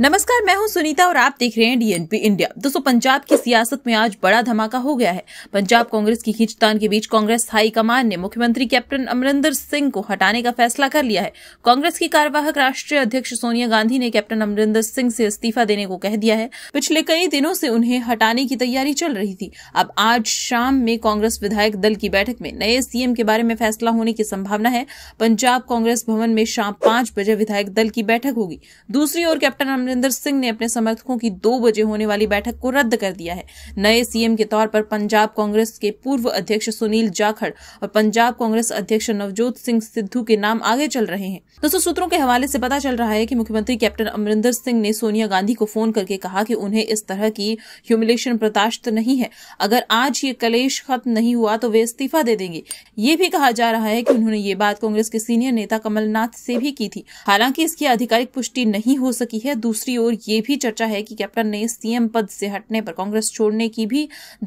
नमस्कार मैं हूं सुनीता और आप देख रहे हैं डीएनपी इंडिया दोस्तों पंजाब की सियासत में आज बड़ा धमाका हो गया है पंजाब कांग्रेस की खींचतान के बीच कांग्रेस हाईकमान ने मुख्यमंत्री कैप्टन अमरिंदर सिंह को हटाने का फैसला कर लिया है कांग्रेस की कार्यवाहक राष्ट्रीय अध्यक्ष सोनिया गांधी ने कैप्टन अमरिंदर सिंह से इस्तीफा देने को कह दिया है पिछले कई दिनों से उन्हें हटाने की तैयारी चल रही थी अब आज शाम में कांग्रेस विधायक दल की बैठक में नए सीएम के बारे में फैसला होने की संभावना है पंजाब कांग्रेस भवन में शाम पांच बजे विधायक दल की बैठक होगी दूसरी ओर कैप्टन अमरिंदर सिंह ने अपने समर्थकों की दो बजे होने वाली बैठक को रद्द कर दिया है नए सीएम के तौर पर पंजाब कांग्रेस के पूर्व अध्यक्ष सुनील जाखड़ और पंजाब कांग्रेस अध्यक्ष नवजोत सिंह सिद्धू के नाम आगे चल रहे हैं दोस्तों सूत्रों के हवाले से पता चल रहा है कि मुख्यमंत्री कैप्टन अमरिंदर सिंह ने सोनिया गांधी को फोन करके कहा कि उन्हें इस तरह की ह्यूमिलेशन बर्दाश्त नहीं है अगर आज ये कलेश खत्म नहीं हुआ तो वे इस्तीफा दे देंगे ये भी कहा जा रहा है कि उन्होंने ये बात कांग्रेस के सीनियर नेता कमलनाथ से भी की थी हालांकि इसकी आधिकारिक पुष्टि नहीं हो सकी है दूसरी दूसरी ओर ये भी चर्चा है कि कैप्टन ने सीएम पद से हटने पर कांग्रेस छोड़ने की भी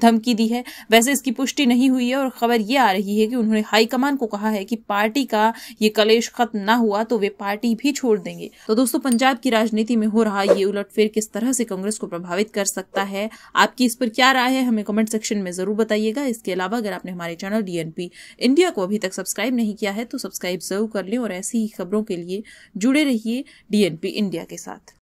धमकी दी है वैसे इसकी पुष्टि नहीं हुई है और खबर ये आ रही है कि उन्होंने हाईकमान को कहा है कि पार्टी का ये कलेश खत्म ना हुआ तो वे पार्टी भी छोड़ देंगे तो दोस्तों पंजाब की राजनीति में हो रहा ये उलटफेर किस तरह से कांग्रेस को प्रभावित कर सकता है आपकी इस पर क्या राय है हमें कमेंट सेक्शन में जरूर बताइएगा इसके अलावा अगर आपने हमारे चैनल डीएनपी इंडिया को अभी तक सब्सक्राइब नहीं किया है तो सब्सक्राइब जरूर कर लें और ऐसी ही खबरों के लिए जुड़े रहिए डीएनपी इंडिया के साथ